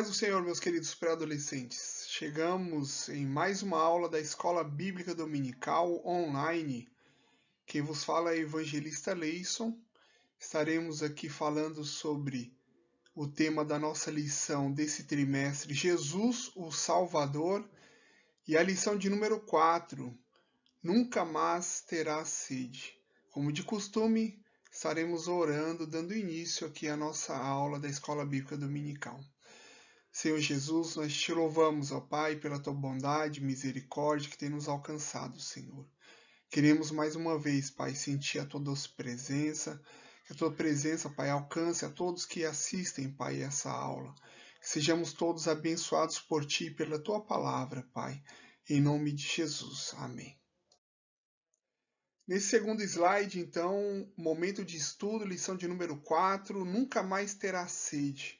paz do Senhor, meus queridos pré-adolescentes. Chegamos em mais uma aula da Escola Bíblica Dominical Online. Quem vos fala é Evangelista Leison. Estaremos aqui falando sobre o tema da nossa lição desse trimestre, Jesus, o Salvador, e a lição de número 4, Nunca mais terá sede. Como de costume, estaremos orando, dando início aqui à nossa aula da Escola Bíblica Dominical. Senhor Jesus, nós te louvamos, ó Pai, pela tua bondade e misericórdia que tem nos alcançado, Senhor. Queremos mais uma vez, Pai, sentir a tua doce presença, que a tua presença, Pai, alcance a todos que assistem, Pai, essa aula. Que sejamos todos abençoados por ti e pela tua palavra, Pai. Em nome de Jesus. Amém. Nesse segundo slide, então, momento de estudo, lição de número 4, nunca mais terá sede.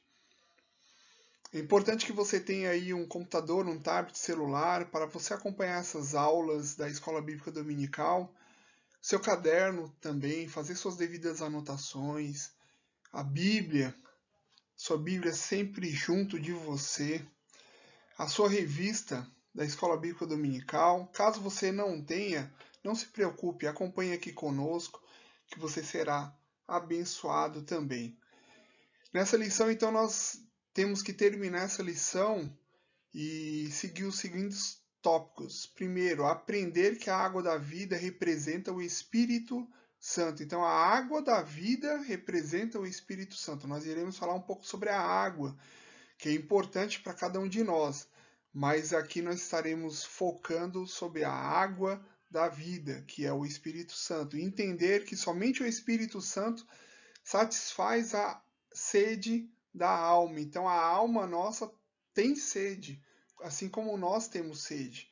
É importante que você tenha aí um computador, um tablet, celular, para você acompanhar essas aulas da Escola Bíblica Dominical, seu caderno também, fazer suas devidas anotações, a Bíblia, sua Bíblia sempre junto de você, a sua revista da Escola Bíblica Dominical. Caso você não tenha, não se preocupe, acompanhe aqui conosco, que você será abençoado também. Nessa lição, então, nós temos que terminar essa lição e seguir os seguintes tópicos. Primeiro, aprender que a água da vida representa o Espírito Santo. Então, a água da vida representa o Espírito Santo. Nós iremos falar um pouco sobre a água, que é importante para cada um de nós, mas aqui nós estaremos focando sobre a água da vida, que é o Espírito Santo. entender que somente o Espírito Santo satisfaz a sede da alma. Então a alma nossa tem sede, assim como nós temos sede.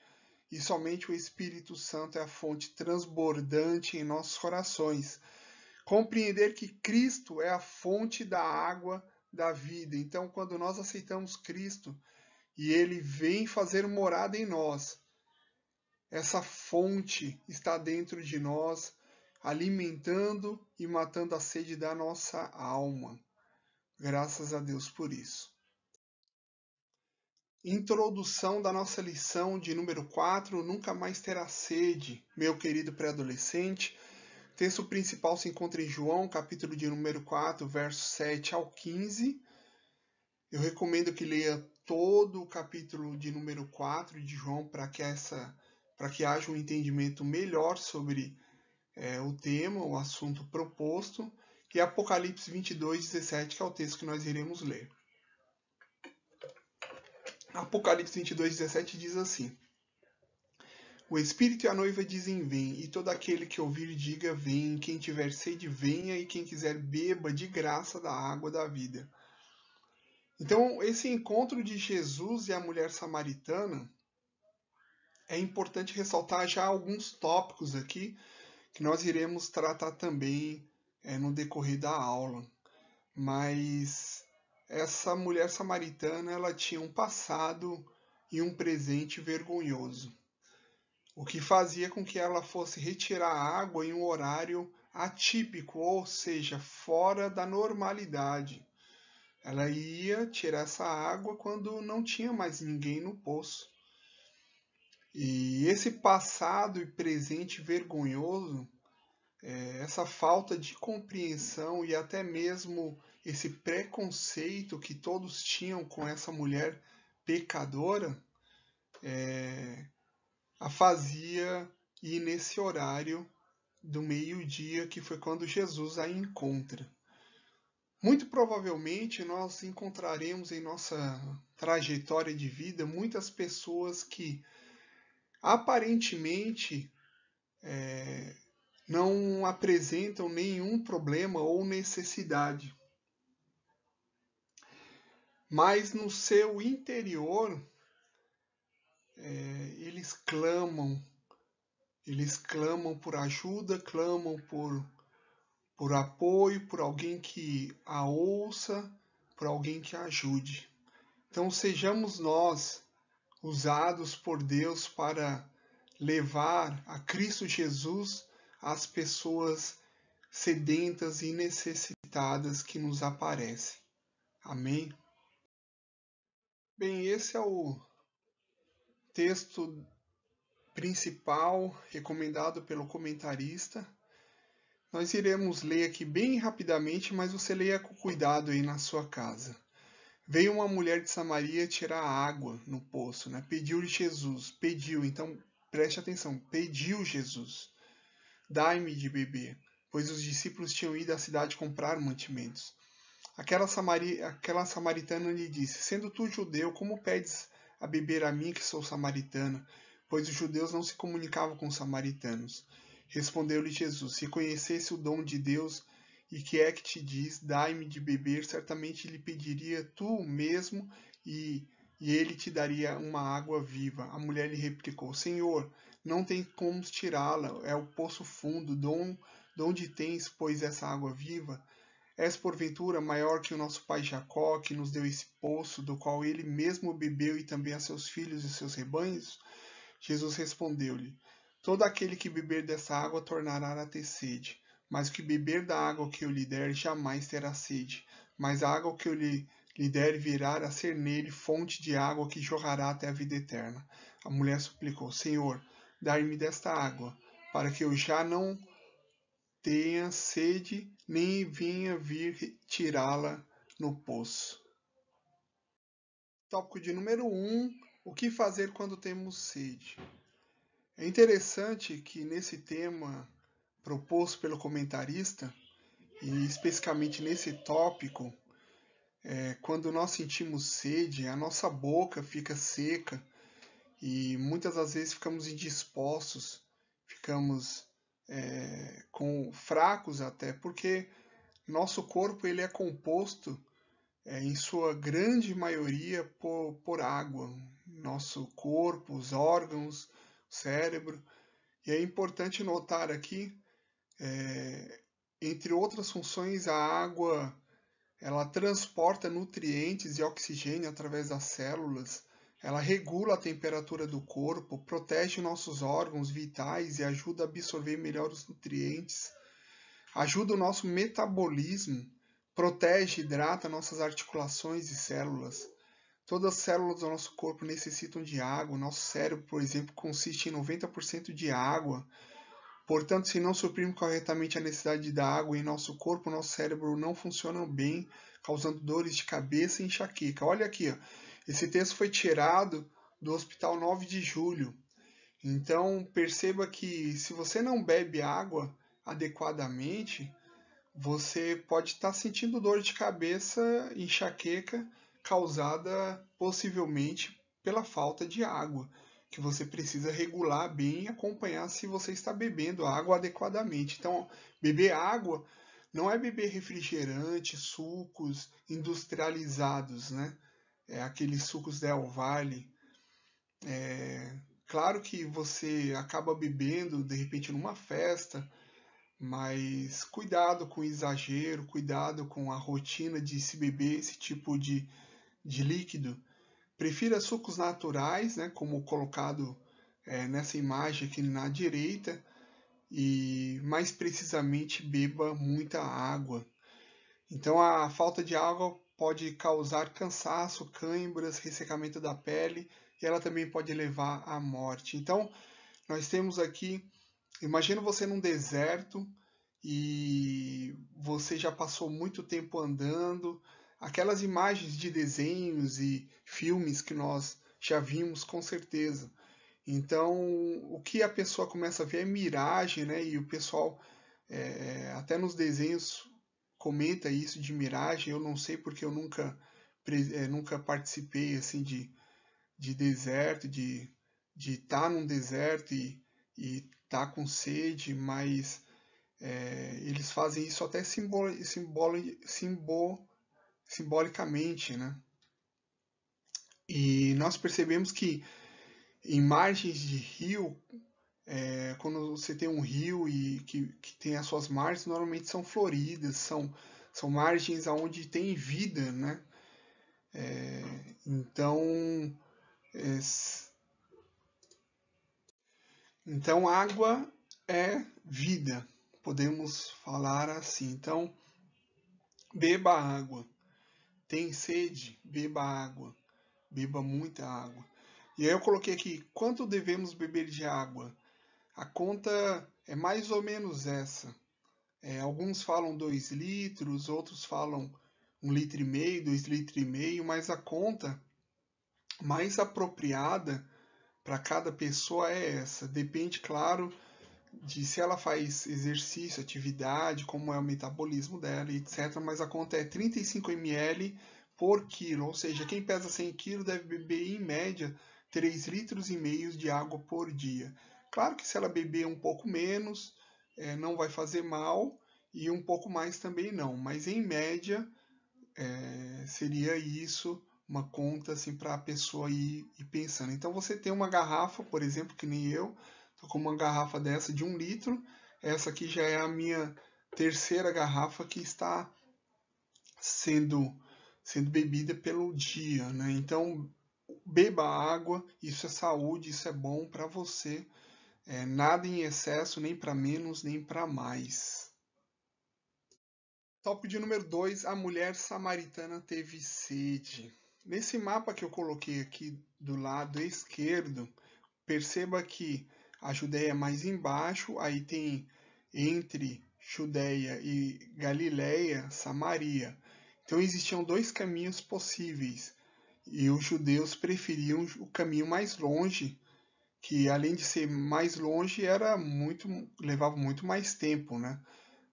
E somente o Espírito Santo é a fonte transbordante em nossos corações. Compreender que Cristo é a fonte da água da vida. Então, quando nós aceitamos Cristo e Ele vem fazer morada em nós, essa fonte está dentro de nós, alimentando e matando a sede da nossa alma. Graças a Deus por isso. Introdução da nossa lição de número 4, Nunca Mais Terá Sede, meu querido pré-adolescente. Texto principal se encontra em João, capítulo de número 4, versos 7 ao 15. Eu recomendo que leia todo o capítulo de número 4 de João para que essa para que haja um entendimento melhor sobre é, o tema, o assunto proposto que é Apocalipse 22, 17, que é o texto que nós iremos ler. Apocalipse 22, 17 diz assim: O Espírito e a noiva dizem: Vem, e todo aquele que ouvir, diga: Vem. Quem tiver sede, venha, e quem quiser, beba de graça da água da vida. Então, esse encontro de Jesus e a mulher samaritana é importante ressaltar já alguns tópicos aqui que nós iremos tratar também é, no decorrer da aula. Mas essa mulher samaritana ela tinha um passado e um presente vergonhoso, o que fazia com que ela fosse retirar água em um horário atípico, ou seja, fora da normalidade. Ela ia tirar essa água quando não tinha mais ninguém no poço. E esse passado e presente vergonhoso é, essa falta de compreensão e até mesmo esse preconceito que todos tinham com essa mulher pecadora é, a fazia ir nesse horário do meio-dia, que foi quando Jesus a encontra. Muito provavelmente nós encontraremos em nossa trajetória de vida muitas pessoas que aparentemente é, não apresentam nenhum problema ou necessidade. Mas no seu interior, é, eles clamam, eles clamam por ajuda, clamam por, por apoio, por alguém que a ouça, por alguém que a ajude. Então sejamos nós usados por Deus para levar a Cristo Jesus às pessoas sedentas e necessitadas que nos aparecem. Amém? Bem, esse é o texto principal recomendado pelo comentarista. Nós iremos ler aqui bem rapidamente, mas você leia com cuidado aí na sua casa. Veio uma mulher de Samaria tirar água no poço, né? Pediu-lhe Jesus, pediu. Então preste atenção, pediu Jesus. Dai-me de beber, pois os discípulos tinham ido à cidade comprar mantimentos. Aquela, samari... Aquela samaritana lhe disse: Sendo tu judeu, como pedes a beber a mim que sou samaritana? Pois os judeus não se comunicavam com os samaritanos. Respondeu-lhe Jesus: Se conhecesse o dom de Deus, e que é que te diz: Dai-me de beber, certamente lhe pediria tu mesmo, e, e ele te daria uma água viva. A mulher lhe replicou: Senhor, não tem como tirá-la, é o poço fundo, de onde tens, pois, essa água viva? És porventura maior que o nosso pai Jacó, que nos deu esse poço, do qual ele mesmo bebeu e também a seus filhos e seus rebanhos? Jesus respondeu-lhe: Todo aquele que beber dessa água tornará a ter sede, mas o que beber da água que eu lhe der jamais terá sede, mas a água que eu lhe, lhe der virá a ser nele fonte de água que jorrará até a vida eterna. A mulher suplicou: Senhor, Dar-me desta água, para que eu já não tenha sede, nem venha vir tirá-la no poço. Tópico de número 1: um, O que fazer quando temos sede? É interessante que nesse tema proposto pelo comentarista, e especificamente nesse tópico, é, quando nós sentimos sede, a nossa boca fica seca, e muitas das vezes ficamos indispostos, ficamos é, com fracos até, porque nosso corpo ele é composto é, em sua grande maioria por, por água. Nosso corpo, os órgãos, o cérebro. E é importante notar aqui, é, entre outras funções, a água ela transporta nutrientes e oxigênio através das células ela regula a temperatura do corpo, protege nossos órgãos vitais e ajuda a absorver melhor os nutrientes, ajuda o nosso metabolismo, protege e hidrata nossas articulações e células. Todas as células do nosso corpo necessitam de água. Nosso cérebro, por exemplo, consiste em 90% de água. Portanto, se não suprimos corretamente a necessidade da água em nosso corpo, nosso cérebro não funciona bem, causando dores de cabeça e enxaqueca. Olha aqui, ó. Esse texto foi tirado do Hospital 9 de Julho. Então, perceba que se você não bebe água adequadamente, você pode estar tá sentindo dor de cabeça, enxaqueca, causada possivelmente pela falta de água, que você precisa regular bem e acompanhar se você está bebendo água adequadamente. Então, beber água não é beber refrigerante, sucos industrializados, né? é, aqueles sucos Del Valle. É, claro que você acaba bebendo de repente numa festa, mas cuidado com o exagero, cuidado com a rotina de se beber esse tipo de, de líquido. Prefira sucos naturais, né, como colocado é, nessa imagem aqui na direita, e mais precisamente beba muita água. Então a falta de água pode causar cansaço, cãibras, ressecamento da pele e ela também pode levar à morte. Então, nós temos aqui, imagina você num deserto e você já passou muito tempo andando, aquelas imagens de desenhos e filmes que nós já vimos com certeza. Então, o que a pessoa começa a ver é miragem, né? E o pessoal, é, até nos desenhos, comenta isso de miragem, eu não sei porque eu nunca, é, nunca participei assim de, de deserto, de estar tá num deserto e estar tá com sede, mas é, eles fazem isso até simbol, simbol, simbol, simbolicamente, né? E nós percebemos que em margens de rio, é, quando você tem um rio e que, que tem as suas margens, normalmente são floridas, são, são margens onde tem vida, né? É, então, é, então água é vida, podemos falar assim. Então, beba água. Tem sede? Beba água. Beba muita água. E aí eu coloquei aqui, quanto devemos beber de água? A conta é mais ou menos essa. É, alguns falam 2 litros, outros falam 1 um litro e meio, 2 litros e meio, mas a conta mais apropriada para cada pessoa é essa. Depende, claro, de se ela faz exercício, atividade, como é o metabolismo dela, etc. Mas a conta é 35 ml por quilo, ou seja, quem pesa 100 kg deve beber em média 3 litros e meio de água por dia. Claro que se ela beber um pouco menos, é, não vai fazer mal, e um pouco mais também não, mas em média é, seria isso uma conta assim para a pessoa ir, ir, pensando. Então você tem uma garrafa, por exemplo, que nem eu, estou com uma garrafa dessa de um litro. Essa aqui já é a minha terceira garrafa que está sendo sendo bebida pelo dia, né? Então beba água, isso é saúde, isso é bom para você. É, nada em excesso, nem para menos, nem para mais. Top de número 2, a mulher samaritana teve sede. Nesse mapa que eu coloquei aqui do lado esquerdo, perceba que a Judéia é mais embaixo, aí tem entre Judéia e Galiléia, Samaria. Então existiam dois caminhos possíveis, e os judeus preferiam o caminho mais longe, que além de ser mais longe, era muito levava muito mais tempo, né?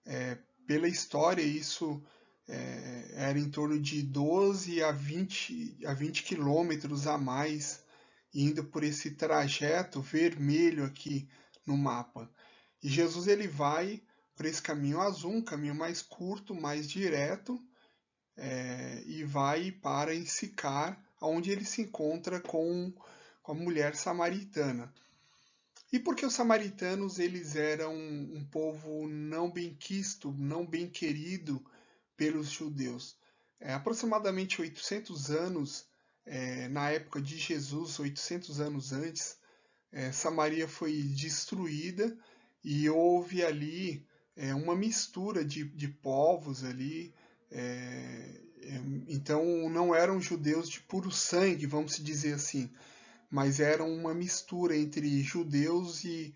É, pela história, isso é, era em torno de 12 a 20, a 20 quilômetros a mais indo por esse trajeto vermelho aqui no mapa. E Jesus ele vai por esse caminho azul, um caminho mais curto, mais direto, é, e vai para Ensicar, onde ele se encontra com com a mulher samaritana. E porque os samaritanos eles eram um povo não bem quisto, não bem querido pelos judeus. É, aproximadamente 800 anos, é, na época de Jesus, 800 anos antes, é, Samaria foi destruída e houve ali é, uma mistura de, de povos ali. É, é, então não eram judeus de puro sangue, vamos dizer assim mas era uma mistura entre judeus e,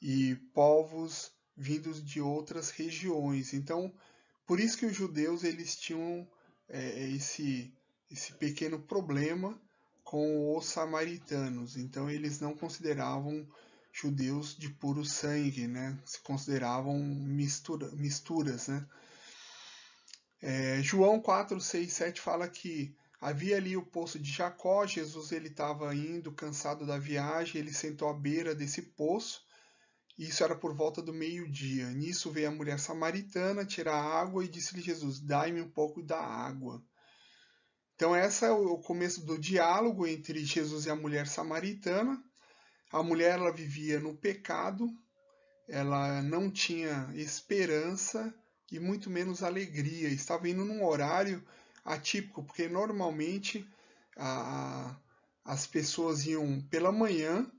e povos vindos de outras regiões. Então, por isso que os judeus eles tinham é, esse, esse pequeno problema com os samaritanos. Então, eles não consideravam judeus de puro sangue, né? Se consideravam mistura, misturas, né? É, João 4, 6, 7 fala que Havia ali o poço de Jacó, Jesus ele estava indo cansado da viagem, ele sentou à beira desse poço, isso era por volta do meio-dia. Nisso veio a mulher samaritana tirar água e disse-lhe Jesus: "Dai-me um pouco da água". Então essa é o começo do diálogo entre Jesus e a mulher samaritana. A mulher ela vivia no pecado, ela não tinha esperança e muito menos alegria. Estava indo num horário atípico, porque normalmente a, as pessoas iam pela manhã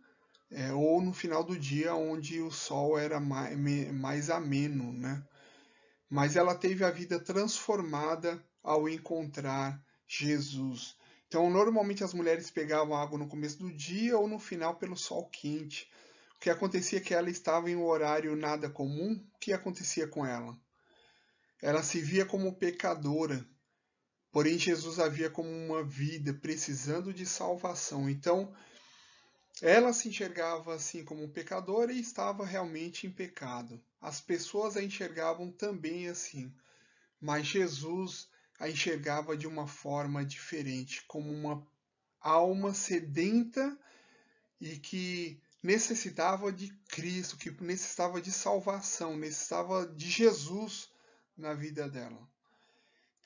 é, ou no final do dia, onde o sol era mais, mais ameno, né? Mas ela teve a vida transformada ao encontrar Jesus. Então, normalmente as mulheres pegavam água no começo do dia ou no final pelo sol quente. O que acontecia é que ela estava em um horário nada comum. O que acontecia com ela? Ela se via como pecadora, Porém, Jesus havia como uma vida precisando de salvação. Então, ela se enxergava assim como um pecador e estava realmente em pecado. As pessoas a enxergavam também assim, mas Jesus a enxergava de uma forma diferente, como uma alma sedenta e que necessitava de Cristo, que necessitava de salvação, necessitava de Jesus na vida dela.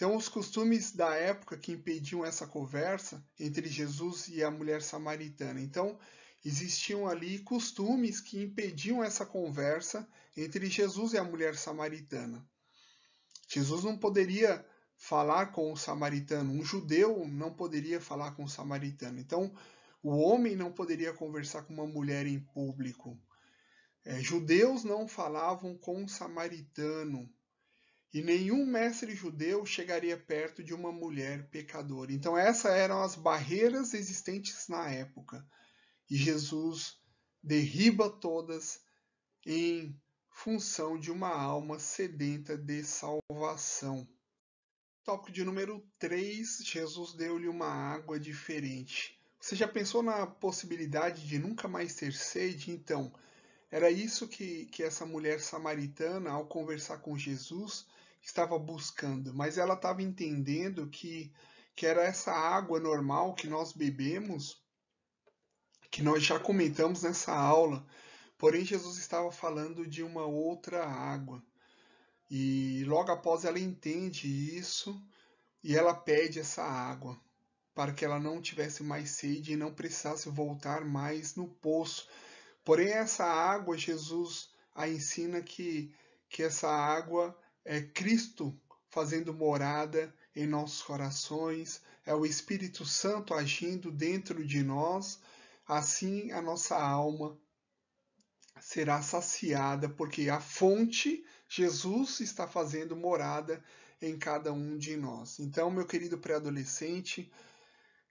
Então, os costumes da época que impediam essa conversa entre Jesus e a mulher samaritana. Então, existiam ali costumes que impediam essa conversa entre Jesus e a mulher samaritana. Jesus não poderia falar com o samaritano, um judeu não poderia falar com o samaritano. Então, o homem não poderia conversar com uma mulher em público. É, judeus não falavam com o samaritano. E nenhum mestre judeu chegaria perto de uma mulher pecadora. Então, essas eram as barreiras existentes na época. E Jesus derriba todas em função de uma alma sedenta de salvação. Tópico de número 3: Jesus deu-lhe uma água diferente. Você já pensou na possibilidade de nunca mais ter sede? Então, era isso que, que essa mulher samaritana, ao conversar com Jesus, estava buscando, mas ela estava entendendo que, que era essa água normal que nós bebemos, que nós já comentamos nessa aula. Porém, Jesus estava falando de uma outra água. E logo após ela entende isso e ela pede essa água para que ela não tivesse mais sede e não precisasse voltar mais no poço. Porém, essa água, Jesus a ensina que, que essa água é Cristo fazendo morada em nossos corações, é o Espírito Santo agindo dentro de nós, assim a nossa alma será saciada, porque a fonte, Jesus, está fazendo morada em cada um de nós. Então, meu querido pré-adolescente,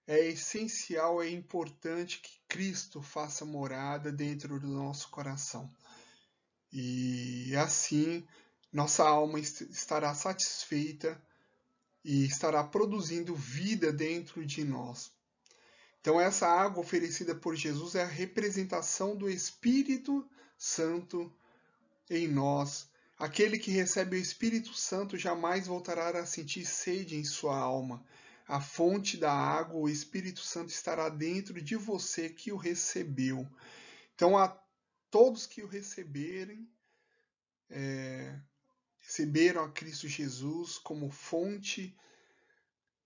é essencial, é importante que Cristo faça morada dentro do nosso coração. E assim nossa alma estará satisfeita e estará produzindo vida dentro de nós. Então, essa água oferecida por Jesus é a representação do Espírito Santo em nós. Aquele que recebe o Espírito Santo jamais voltará a sentir sede em sua alma. A fonte da água, o Espírito Santo estará dentro de você que o recebeu. Então, a todos que o receberem, é, receberam a Cristo Jesus como fonte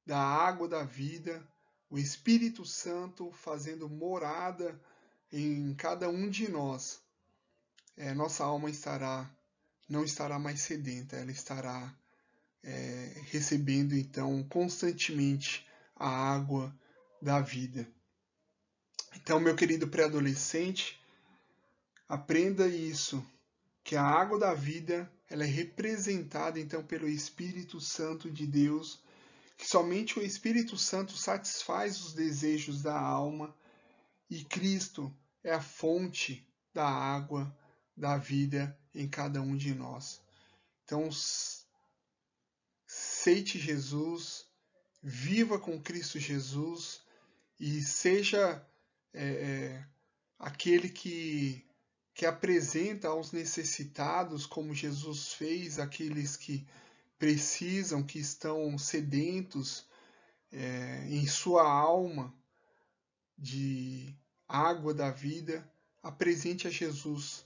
da água da vida, o Espírito Santo fazendo morada em cada um de nós, é, nossa alma estará não estará mais sedenta, ela estará é, recebendo então constantemente a água da vida. Então, meu querido pré-adolescente, aprenda isso que a água da vida ela é representada então pelo Espírito Santo de Deus, que somente o Espírito Santo satisfaz os desejos da alma e Cristo é a fonte da água da vida em cada um de nós. Então, aceite Jesus, viva com Cristo Jesus e seja é, é aquele que que apresenta aos necessitados, como Jesus fez, aqueles que precisam, que estão sedentos é, em sua alma de água da vida, apresente a Jesus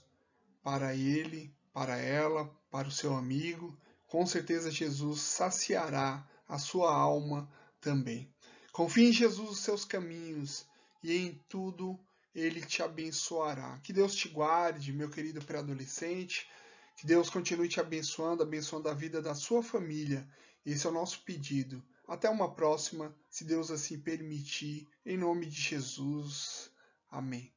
para ele, para ela, para o seu amigo. Com certeza Jesus saciará a sua alma também. Confie em Jesus os seus caminhos e em tudo ele te abençoará. Que Deus te guarde, meu querido pré-adolescente. Que Deus continue te abençoando, abençoando a vida da sua família. Esse é o nosso pedido. Até uma próxima, se Deus assim permitir. Em nome de Jesus. Amém.